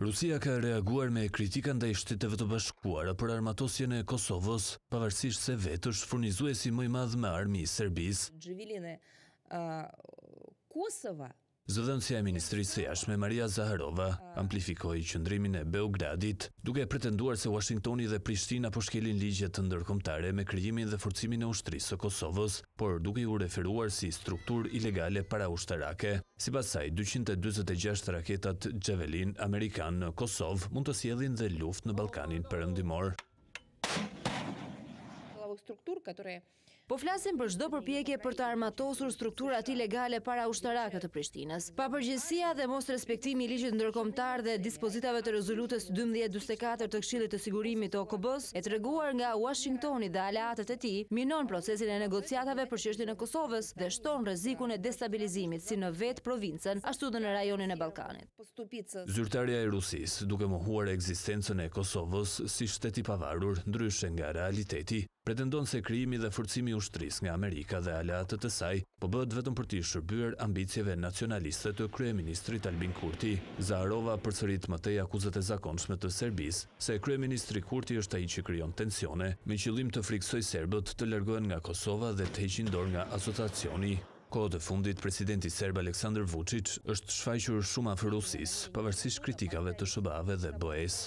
Rusia ka reaguar me kritika ndaj shteteve të bashkuara për armatosjen e Kosovës, pavarësisht se vetë është furnizuesi më i madh me armi i Serbisë. Në e Kosova, Zëdhënësja e Ministrisë e Jashme Maria Zaharova amplifikoj qëndrimin e Beogradit duke pretenduar se Washingtoni dhe Prishtina po shkelin ligjet të ndërkomtare me kryimin dhe forcimin e ushtrisë të Kosovës, por duke ju referuar si struktur ilegale para ushtarake. Si pasaj, 226 raketat Gjevelin Amerikan në Kosovë mund të sjedhin dhe luft në Balkanin përëndimor. Struktur, këtëre po flasim për shdo përpjekje për të armatosur strukturat ilegale para ushtarakët të Prishtinës. Pa përgjësia dhe mos respektimi ligjit ndërkomtar dhe dispozitave të rezolutës 12.24 të kshilit të sigurimit të okb e të reguar nga Washingtoni dhe aleatët e ti, minon procesin e negociatave për qështin e Kosovës dhe shton rëzikun e destabilizimit si në vetë provincën, ashtu dhe në rajonin e Balkanit. Zyrtarja e Rusis, duke muhuar eksistencën e Kosovës si shteti pavarur, ndryshë nga realiteti, pretendon se kriimi dhe fërcimi ushtris nga Amerika dhe alatët të saj, po bëtë vetëm për ti shërbyr ambicjeve nacionalistët të Kryeministrit Albin Kurti. Zaharova përsërit mëtej akuzet e zakonshme të Serbis, se Kryeministri Kurti është a i që kryon tensione, me qëllim të friksoj Serbët të lërgojnë nga Kosova dhe të heqin dorë nga asotacioni. Kohët të fundit, presidenti Serb Aleksandr Vucic është shfajqër shumë aferusis, Rusis, pavarësisht kritikave të shëbave dhe bëhes.